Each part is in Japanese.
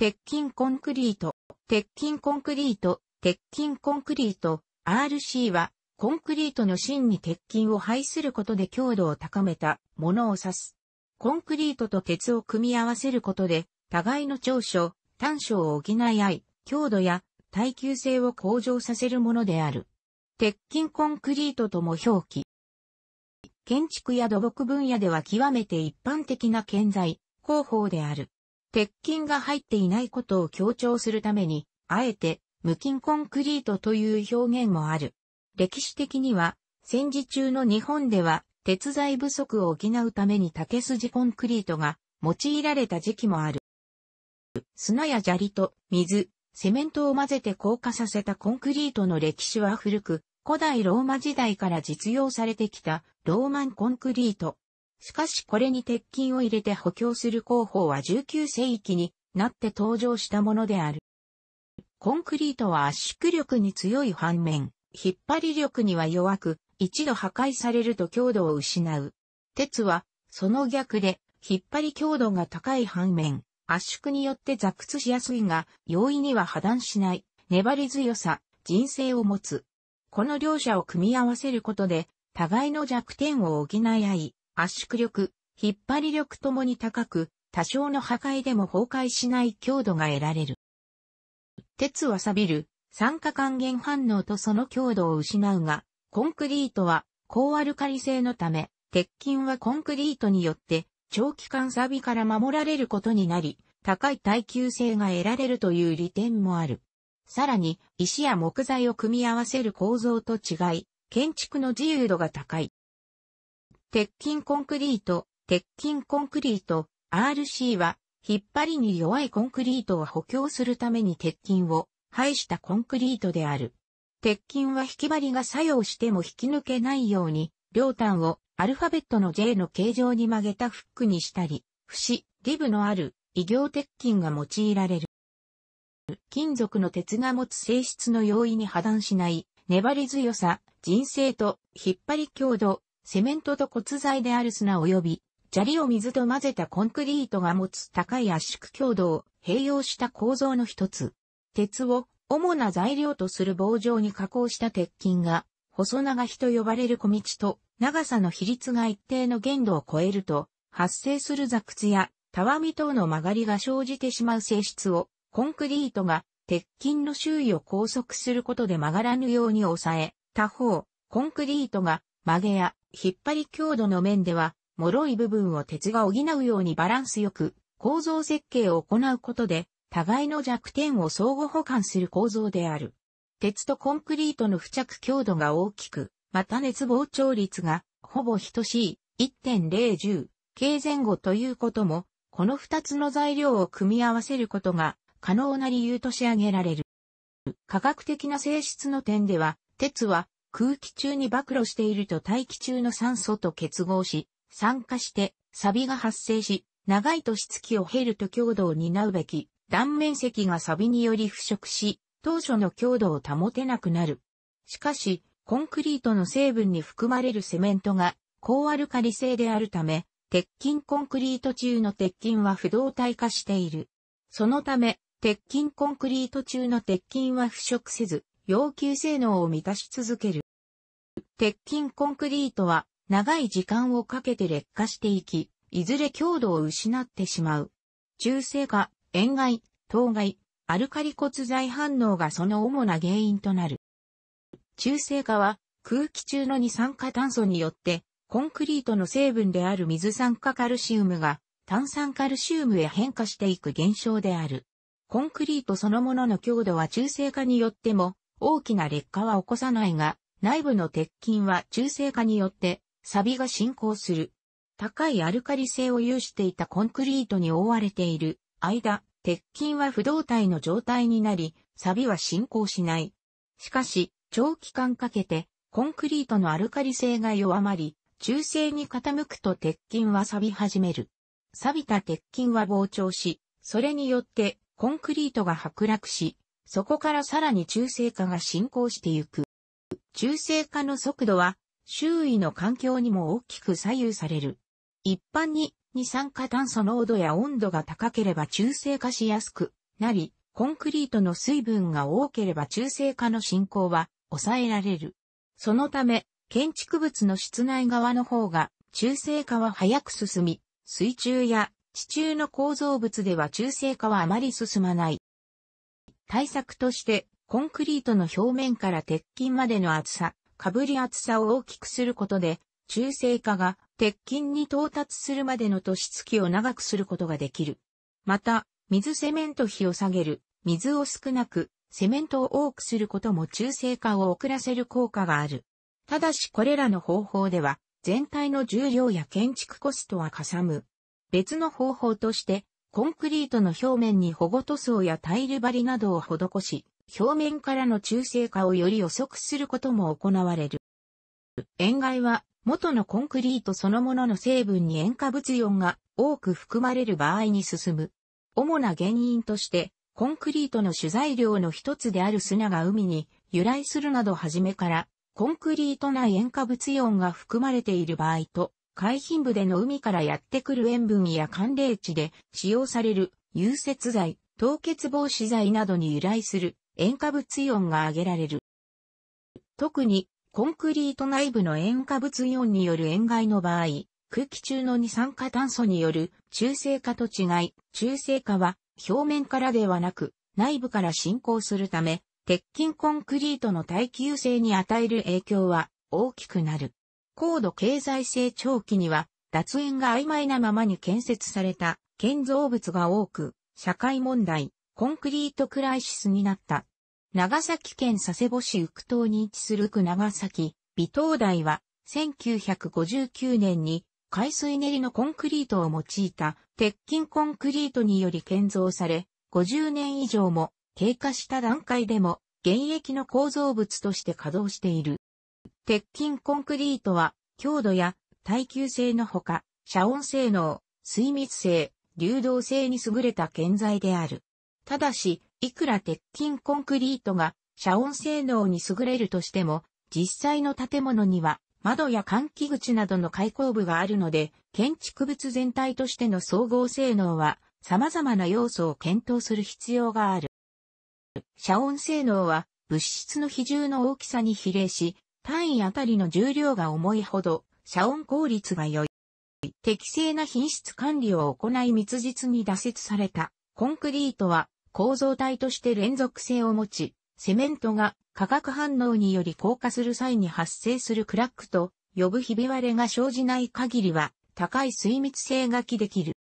鉄筋コンクリート、鉄筋コンクリート、鉄筋コンクリート、RC は、コンクリートの芯に鉄筋を配することで強度を高めたものを指す。コンクリートと鉄を組み合わせることで、互いの長所、短所を補い合い、強度や耐久性を向上させるものである。鉄筋コンクリートとも表記。建築や土木分野では極めて一般的な建材、工法である。鉄筋が入っていないことを強調するために、あえて無菌コンクリートという表現もある。歴史的には、戦時中の日本では、鉄材不足を補うために竹筋コンクリートが用いられた時期もある。砂や砂利と水、セメントを混ぜて硬化させたコンクリートの歴史は古く、古代ローマ時代から実用されてきたローマンコンクリートしかしこれに鉄筋を入れて補強する工法は19世紀になって登場したものである。コンクリートは圧縮力に強い反面、引っ張り力には弱く、一度破壊されると強度を失う。鉄は、その逆で、引っ張り強度が高い反面、圧縮によって挫屈しやすいが、容易には破断しない、粘り強さ、人生を持つ。この両者を組み合わせることで、互いの弱点を補い合い、圧縮力、引っ張り力ともに高く、多少の破壊でも崩壊しない強度が得られる。鉄は錆びる、酸化還元反応とその強度を失うが、コンクリートは高アルカリ性のため、鉄筋はコンクリートによって長期間錆びから守られることになり、高い耐久性が得られるという利点もある。さらに、石や木材を組み合わせる構造と違い、建築の自由度が高い。鉄筋コンクリート、鉄筋コンクリート、RC は、引っ張りに弱いコンクリートを補強するために鉄筋を排したコンクリートである。鉄筋は引き張りが作用しても引き抜けないように、両端をアルファベットの J の形状に曲げたフックにしたり、節、リブのある異形鉄筋が用いられる。金属の鉄が持つ性質の容易に破断しない、粘り強さ、人性と引っ張り強度、セメントと骨材である砂及び、砂利を水と混ぜたコンクリートが持つ高い圧縮強度を併用した構造の一つ。鉄を主な材料とする棒状に加工した鉄筋が、細長比と呼ばれる小道と長さの比率が一定の限度を超えると、発生する座屈やたわみ等の曲がりが生じてしまう性質を、コンクリートが鉄筋の周囲を拘束することで曲がらぬように抑え、他方、コンクリートが曲げや引っ張り強度の面では、脆い部分を鉄が補うようにバランスよく、構造設計を行うことで、互いの弱点を相互補完する構造である。鉄とコンクリートの付着強度が大きく、また熱膨張率がほぼ等しい1.010 K 前後ということも、この二つの材料を組み合わせることが可能な理由と仕上げられる。科学的な性質の点では、鉄は空気中に暴露していると大気中の酸素と結合し、酸化してサビが発生し、長い年月を経ると強度を担うべき断面積がサビにより腐食し、当初の強度を保てなくなる。しかし、コンクリートの成分に含まれるセメントが高アルカリ性であるため、鉄筋コンクリート中の鉄筋は不動体化している。そのため、鉄筋コンクリート中の鉄筋は腐食せず、要求性能を満たし続ける。鉄筋コンクリートは長い時間をかけて劣化していき、いずれ強度を失ってしまう。中性化、塩害、当該、アルカリ骨材反応がその主な原因となる。中性化は空気中の二酸化炭素によってコンクリートの成分である水酸化カルシウムが炭酸カルシウムへ変化していく現象である。コンクリートそのものの強度は中性化によっても大きな劣化は起こさないが、内部の鉄筋は中性化によって錆が進行する。高いアルカリ性を有していたコンクリートに覆われている間、鉄筋は不動体の状態になり、錆は進行しない。しかし、長期間かけて、コンクリートのアルカリ性が弱まり、中性に傾くと鉄筋は錆び始める。錆びた鉄筋は膨張し、それによってコンクリートが剥落し、そこからさらに中性化が進行してゆく。中性化の速度は周囲の環境にも大きく左右される。一般に二酸化炭素濃度や温度が高ければ中性化しやすくなり、コンクリートの水分が多ければ中性化の進行は抑えられる。そのため、建築物の室内側の方が中性化は早く進み、水中や地中の構造物では中性化はあまり進まない。対策として、コンクリートの表面から鉄筋までの厚さ、かぶり厚さを大きくすることで、中性化が鉄筋に到達するまでの年月を長くすることができる。また、水セメント比を下げる、水を少なく、セメントを多くすることも中性化を遅らせる効果がある。ただしこれらの方法では、全体の重量や建築コストはかさむ。別の方法として、コンクリートの表面に保護塗装やタイル張りなどを施し、表面からの中性化をより予測することも行われる。塩害は元のコンクリートそのものの成分に塩化物イオンが多く含まれる場合に進む。主な原因として、コンクリートの主材料の一つである砂が海に由来するなどはじめから、コンクリート内塩化物イオンが含まれている場合と、海浜部での海からやってくる塩分や寒冷地で使用される融雪剤、凍結防止剤などに由来する塩化物イオンが挙げられる。特にコンクリート内部の塩化物イオンによる塩害の場合、空気中の二酸化炭素による中性化と違い、中性化は表面からではなく内部から進行するため、鉄筋コンクリートの耐久性に与える影響は大きくなる。高度経済成長期には、脱炎が曖昧なままに建設された建造物が多く、社会問題、コンクリートクライシスになった。長崎県佐世保市浮島に位置する区長崎、美東台は、1959年に海水練りのコンクリートを用いた鉄筋コンクリートにより建造され、50年以上も経過した段階でも現役の構造物として稼働している。鉄筋コンクリートは、強度や耐久性のほか、遮音性能、水密性、流動性に優れた建材である。ただし、いくら鉄筋コンクリートが遮音性能に優れるとしても、実際の建物には窓や換気口などの開口部があるので、建築物全体としての総合性能は様々な要素を検討する必要がある。遮音性能は物質の比重の大きさに比例し、単位あたりの重量が重いほど、遮音効率が良い。適正な品質管理を行い密実に打設されたコンクリートは構造体として連続性を持ち、セメントが化学反応により硬化する際に発生するクラックと呼ぶひび割れが生じない限りは高い水密性が期できる。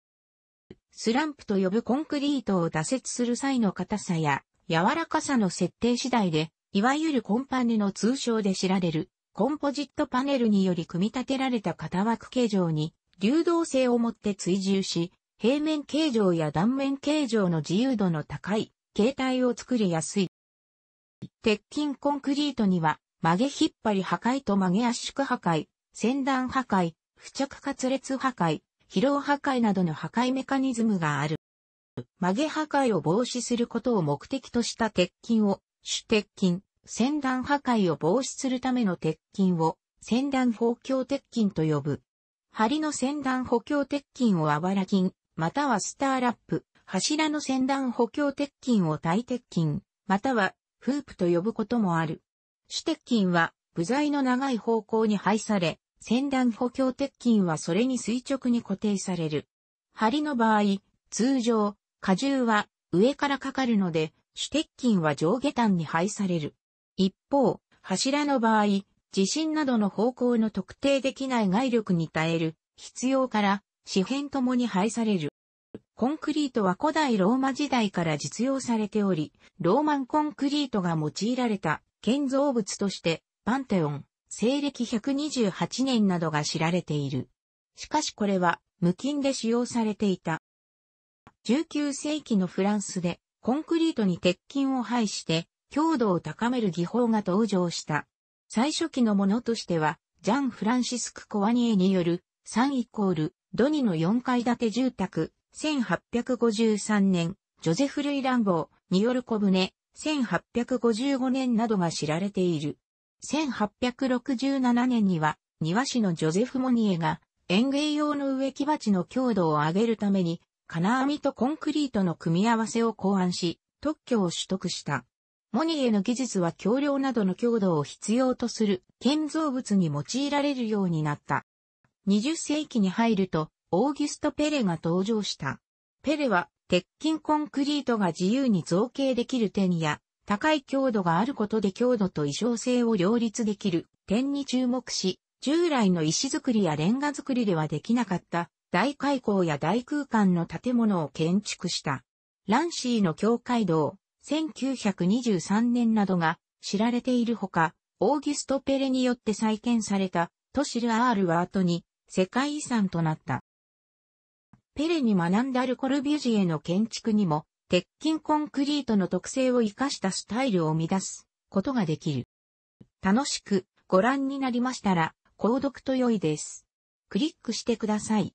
スランプと呼ぶコンクリートを打設する際の硬さや柔らかさの設定次第でいわゆるコンパネの通称で知られる、コンポジットパネルにより組み立てられた型枠形状に、流動性をもって追従し、平面形状や断面形状の自由度の高い形態を作りやすい。鉄筋コンクリートには、曲げ引っ張り破壊と曲げ圧縮破壊、先端破壊、付着滑裂破壊、疲労破壊などの破壊メカニズムがある。曲げ破壊を防止することを目的とした鉄筋を主鉄筋、先端破壊を防止するための鉄筋を、先端補強鉄筋と呼ぶ。梁の先端補強鉄筋をあばら筋、またはスターラップ、柱の先端補強鉄筋を大鉄筋、または、フープと呼ぶこともある。主鉄筋は、部材の長い方向に配され、先端補強鉄筋はそれに垂直に固定される。梁の場合、通常、荷重は上からかかるので、主鉄筋は上下端に配される。一方、柱の場合、地震などの方向の特定できない外力に耐える必要から四辺ともに配される。コンクリートは古代ローマ時代から実用されており、ローマンコンクリートが用いられた建造物として、パンテオン、西暦128年などが知られている。しかしこれは無菌で使用されていた。19世紀のフランスでコンクリートに鉄筋を配して強度を高める技法が登場した。最初期のものとしては、ジャン・フランシスク・コワニエによる3イコールドニの4階建て住宅、1853年、ジョゼフ・ルイ・ランボーによる小舟、1855年などが知られている。1867年には、庭師のジョゼフ・モニエが、園芸用の植木鉢の強度を上げるために、金網とコンクリートの組み合わせを考案し、特許を取得した。モニエの技術は橋梁などの強度を必要とする建造物に用いられるようになった。20世紀に入ると、オーギュスト・ペレが登場した。ペレは、鉄筋コンクリートが自由に造形できる点や、高い強度があることで強度と異常性を両立できる点に注目し、従来の石造りやレンガ造りではできなかった大開口や大空間の建物を建築した。ランシーの教会堂、1923年などが知られているほか、オーギュスト・ペレによって再建されたトシル・アールは後に世界遺産となった。ペレに学んだル・コルビュジエの建築にも、鉄筋コンクリートの特性を活かしたスタイルを生み出すことができる。楽しくご覧になりましたら、購読と良いです。クリックしてください。